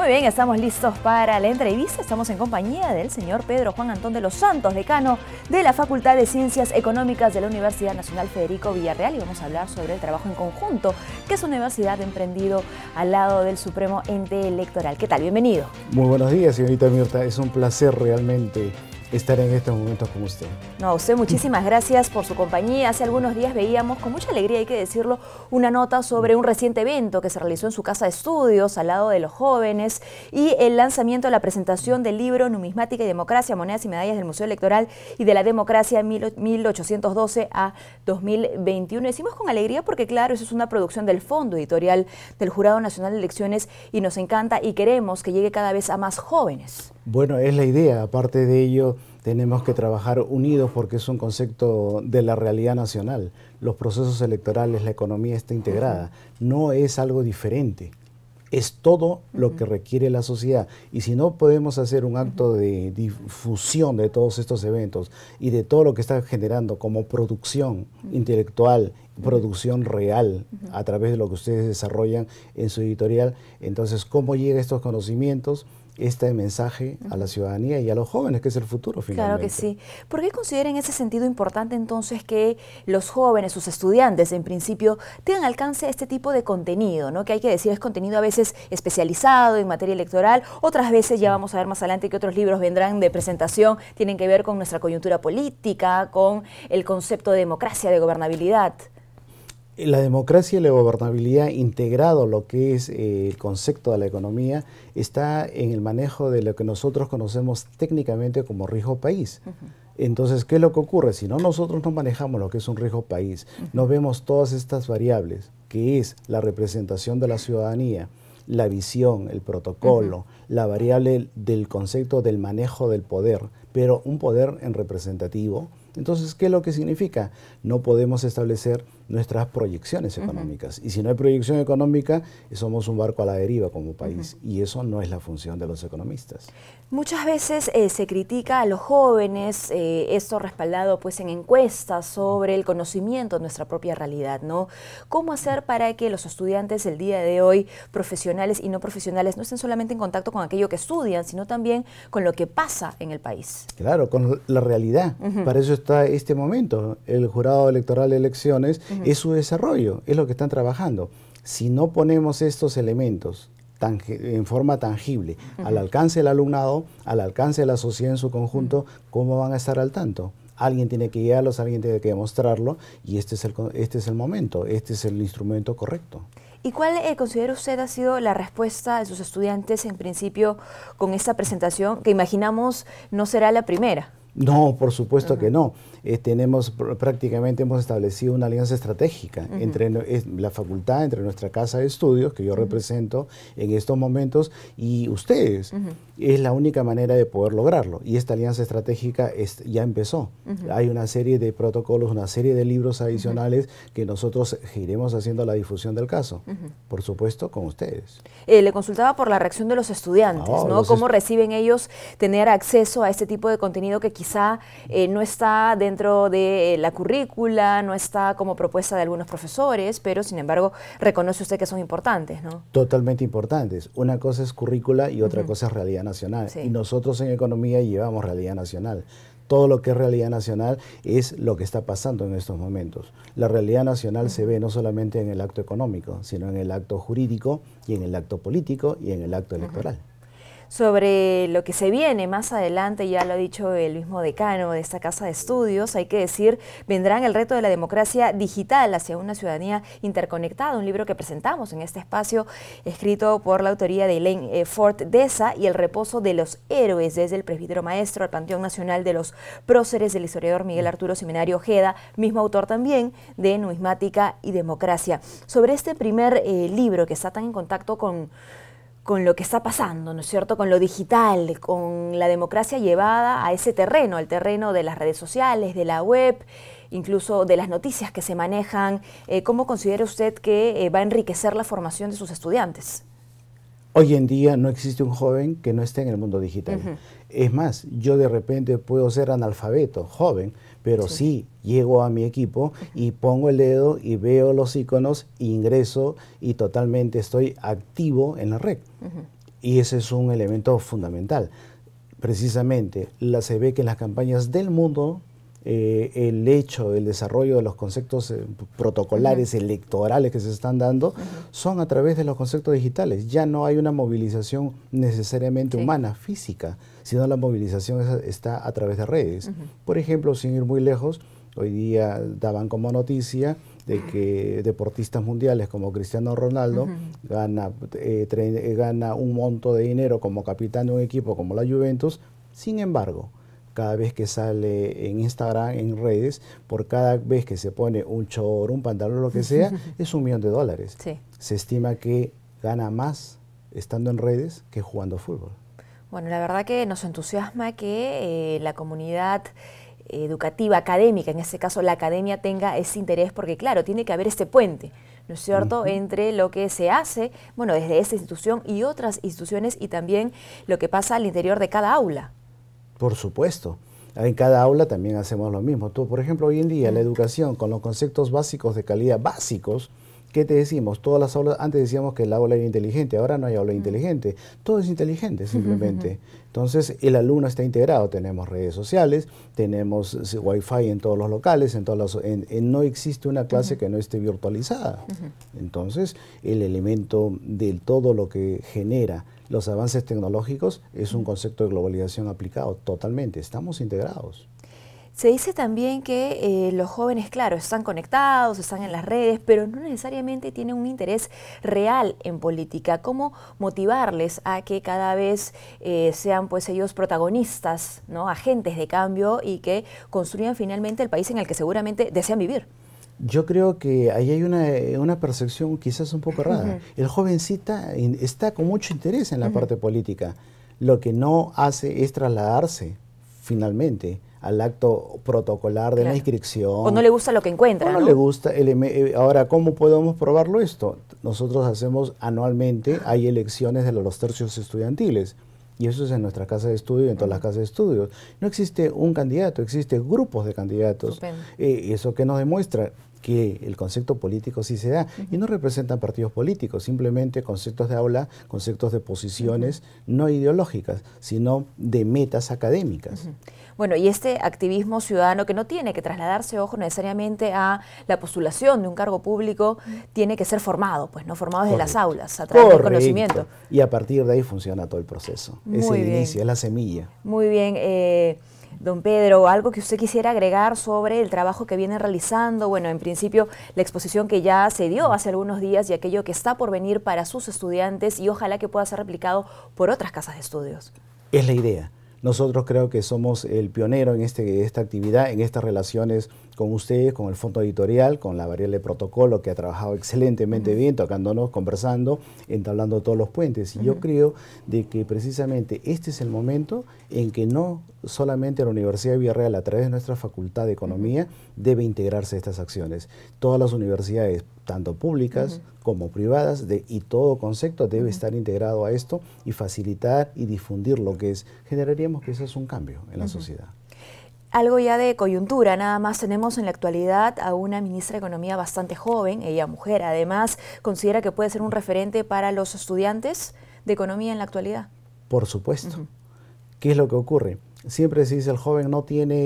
Muy bien, estamos listos para la entrevista. Estamos en compañía del señor Pedro Juan Antón de los Santos, decano de la Facultad de Ciencias Económicas de la Universidad Nacional Federico Villarreal y vamos a hablar sobre el trabajo en conjunto que es una universidad emprendido al lado del Supremo Ente Electoral. ¿Qué tal? Bienvenido. Muy buenos días, señorita Mirta. Es un placer realmente estar en este momento con usted. No, usted muchísimas gracias por su compañía. Hace algunos días veíamos, con mucha alegría hay que decirlo, una nota sobre un reciente evento que se realizó en su casa de estudios al lado de los jóvenes y el lanzamiento de la presentación del libro Numismática y Democracia, Monedas y Medallas del Museo Electoral y de la Democracia 1812 a 2021. Decimos con alegría porque, claro, eso es una producción del Fondo Editorial del Jurado Nacional de Elecciones y nos encanta y queremos que llegue cada vez a más jóvenes. Bueno, es la idea. Aparte de ello, tenemos que trabajar unidos porque es un concepto de la realidad nacional. Los procesos electorales, la economía está integrada. No es algo diferente. Es todo lo que requiere la sociedad. Y si no podemos hacer un acto de difusión de todos estos eventos y de todo lo que está generando como producción intelectual, producción real a través de lo que ustedes desarrollan en su editorial, entonces, ¿cómo llegan estos conocimientos? este mensaje a la ciudadanía y a los jóvenes, que es el futuro finalmente. Claro que sí. ¿Por qué considera en ese sentido importante entonces que los jóvenes, sus estudiantes en principio, tengan alcance a este tipo de contenido, ¿no? que hay que decir es contenido a veces especializado en materia electoral, otras veces ya vamos a ver más adelante que otros libros vendrán de presentación, tienen que ver con nuestra coyuntura política, con el concepto de democracia, de gobernabilidad? La democracia y la gobernabilidad integrado lo que es eh, el concepto de la economía está en el manejo de lo que nosotros conocemos técnicamente como riesgo país. Entonces, ¿qué es lo que ocurre? Si no, nosotros no manejamos lo que es un riesgo país, no vemos todas estas variables, que es la representación de la ciudadanía, la visión, el protocolo, la variable del concepto del manejo del poder, pero un poder en representativo, entonces, ¿qué es lo que significa? No podemos establecer nuestras proyecciones económicas. Y si no hay proyección económica, somos un barco a la deriva como país. Y eso no es la función de los economistas. Muchas veces eh, se critica a los jóvenes, eh, esto respaldado pues en encuestas sobre el conocimiento de nuestra propia realidad, ¿no? ¿Cómo hacer para que los estudiantes el día de hoy, profesionales y no profesionales, no estén solamente en contacto con aquello que estudian, sino también con lo que pasa en el país? Claro, con la realidad. Para eso está este momento. El jurado electoral de elecciones es su desarrollo, es lo que están trabajando. Si no ponemos estos elementos en forma tangible, al alcance del alumnado, al alcance de la sociedad en su conjunto, ¿cómo van a estar al tanto? alguien tiene que guiarlos, alguien tiene que demostrarlo y este es el, este es el momento, este es el instrumento correcto. ¿Y cuál eh, considera usted ha sido la respuesta de sus estudiantes en principio con esta presentación que imaginamos no será la primera? No, por supuesto que no. Eh, tenemos prácticamente hemos establecido una alianza estratégica entre la facultad, entre nuestra casa de estudios que yo represento en estos momentos y ustedes. Es la única manera de poder lograrlo y esta alianza estratégica ya empezó. Hay una serie de protocolos, una serie de libros adicionales que nosotros iremos haciendo la difusión del caso, por supuesto con ustedes. Eh, le consultaba por la reacción de los estudiantes, ah, ¿no? ¿Cómo reciben ellos tener acceso a este tipo de contenido que quizá eh, no está dentro de eh, la currícula, no está como propuesta de algunos profesores, pero sin embargo reconoce usted que son importantes, ¿no? Totalmente importantes. Una cosa es currícula y otra cosa es realidad nacional. Y nosotros en economía llevamos realidad nacional todo lo que es realidad nacional es lo que está pasando en estos momentos. La realidad nacional se ve no solamente en el acto económico, sino en el acto jurídico y en el acto político y en el acto electoral sobre lo que se viene más adelante, ya lo ha dicho el mismo decano de esta casa de estudios, hay que decir, vendrán el reto de la democracia digital hacia una ciudadanía interconectada, un libro que presentamos en este espacio, escrito por la autoría de Elaine eh, Ford Deza y el reposo de los héroes desde el presbítero maestro al Panteón Nacional de los Próceres del historiador Miguel Arturo Seminario Ojeda, mismo autor también de Numismática y Democracia. Sobre este primer eh, libro que está tan en contacto con con lo que está pasando, ¿no es cierto? Con lo digital, con la democracia llevada a ese terreno, al terreno de las redes sociales, de la web, incluso de las noticias que se manejan. Eh, ¿Cómo considera usted que eh, va a enriquecer la formación de sus estudiantes? Hoy en día no existe un joven que no esté en el mundo digital. Es más, yo de repente puedo ser analfabeto, joven, pero sí. llego a mi equipo y pongo el dedo y veo los iconos, ingreso y totalmente estoy activo en la red. Y ese es un elemento fundamental. Precisamente, la, se ve que en las campañas del mundo eh, el hecho del desarrollo de los conceptos eh, protocolares electorales que se están dando son a través de los conceptos digitales. Ya no hay una movilización necesariamente humana, física, sino la movilización está a través de redes. Por ejemplo, sin ir muy lejos, hoy día daban como noticia de que deportistas mundiales como Cristiano Ronaldo gana, eh, gana un monto de dinero como capitán de un equipo como la Juventus. Sin embargo, cada vez que sale en Instagram, en redes, por cada vez que se pone un chorro, un pantalón, lo que sea, es un millón de dólares. Se estima que gana más estando en redes que jugando fútbol. Bueno, la verdad que nos entusiasma que eh, la comunidad educativa, académica, en este caso la academia tenga ese interés, porque claro, tiene que haber ese puente. ¿no es cierto?, entre lo que se hace, bueno, desde esta institución y otras instituciones y también lo que pasa al interior de cada aula. Por supuesto. En cada aula también hacemos lo mismo. Tú, por ejemplo, hoy en día la mm. educación con los conceptos básicos de calidad básicos, ¿qué te decimos? Todas las aulas, antes decíamos que el aula era inteligente, ahora no hay aula mm. inteligente. Todo es inteligente simplemente. Entonces, el alumno está integrado. Tenemos redes sociales, tenemos wifi en todos los locales, en no existe una clase que no esté virtualizada. Entonces, el elemento de todo lo que genera los avances tecnológicos es un concepto de globalización aplicado totalmente, estamos integrados. Se dice también que eh, los jóvenes, claro, están conectados, están en las redes, pero no necesariamente tienen un interés real en política. ¿Cómo motivarles a que cada vez eh, sean pues ellos protagonistas, ¿no? agentes de cambio y que construyan finalmente el país en el que seguramente desean vivir? Yo creo que ahí hay una, percepción quizás un poco errada. El jovencita está con mucho interés en la parte política. Lo que no hace es trasladarse finalmente al acto protocolar de la inscripción. O no le gusta lo que encuentra. no, ¿no? le gusta. El, eh, ahora, ¿cómo podemos probarlo esto? Nosotros hacemos anualmente, hay elecciones de los tercios estudiantiles. Y eso es en nuestra casa de estudio, en todas las casas de estudio. No existe un candidato, existen grupos de candidatos. Eh, ¿Y eso que nos demuestra que el concepto político sí se da. Y no representan partidos políticos, simplemente conceptos de aula, conceptos de posiciones no ideológicas, sino de metas académicas. Bueno, y este activismo ciudadano que no tiene que trasladarse, ojo, necesariamente a la postulación de un cargo público, tiene que ser formado, pues no formado desde las aulas, a través del conocimiento. Y a partir de ahí funciona todo el proceso. es el inicio, es la semilla. Muy bien. Eh, Don Pedro, algo que usted quisiera agregar sobre el trabajo que viene realizando, bueno, en principio la exposición que ya se dio hace algunos días y aquello que está por venir para sus estudiantes y ojalá que pueda ser replicado por otras casas de estudios. Es la idea. Nosotros creo que somos el pionero en este, esta actividad, en estas relaciones con ustedes, con el fondo editorial, con la variable de protocolo que ha trabajado excelentemente bien, tocándonos, conversando, entablando todos los puentes. Y yo creo de que precisamente este es el momento en que no solamente la Universidad de Villarreal, a través de nuestra Facultad de Economía, debe integrarse a estas acciones. Todas las universidades, tanto públicas como privadas, y todo concepto debe estar integrado a esto y facilitar y difundir lo que es. Generaríamos que eso es un cambio en la sociedad. Algo ya de coyuntura, nada más tenemos en la actualidad a una ministra de Economía bastante joven, ella mujer, además considera que puede ser un referente para los estudiantes de Economía en la actualidad. Por supuesto. ¿Qué es lo que ocurre? Siempre se dice el joven no tiene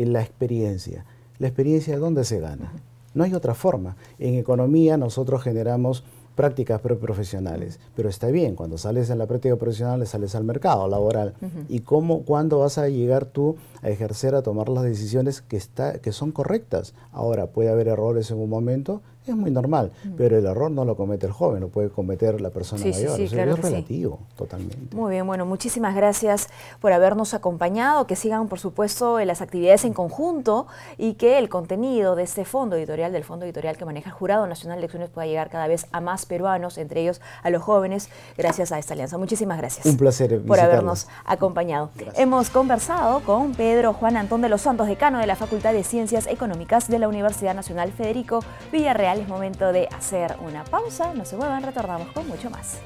eh, la experiencia. ¿La experiencia dónde se gana? No hay otra forma. En economía nosotros generamos prácticas pre-profesionales. Pero está bien, cuando sales en la práctica profesional, sales al mercado laboral. ¿Y cómo, cuándo vas a llegar tú a ejercer, a tomar las decisiones que, está, que son correctas? Ahora, puede haber errores en un momento es muy normal, mm. pero el error no lo comete el joven, lo puede cometer la persona mayor. es relativo, totalmente. Muy bien, bueno, muchísimas gracias por habernos acompañado, que sigan, por supuesto, las actividades en conjunto y que el contenido de este fondo editorial, del fondo editorial que maneja el Jurado Nacional de Elecciones, pueda llegar cada vez a más peruanos, entre ellos a los jóvenes, gracias a esta alianza. Muchísimas gracias. Un placer por habernos acompañado. Hemos conversado con Pedro Juan Antón de los Santos, decano de la Facultad de Ciencias Económicas de la Universidad Nacional Federico Villarreal es momento de hacer una pausa. No se muevan, retornamos con mucho más.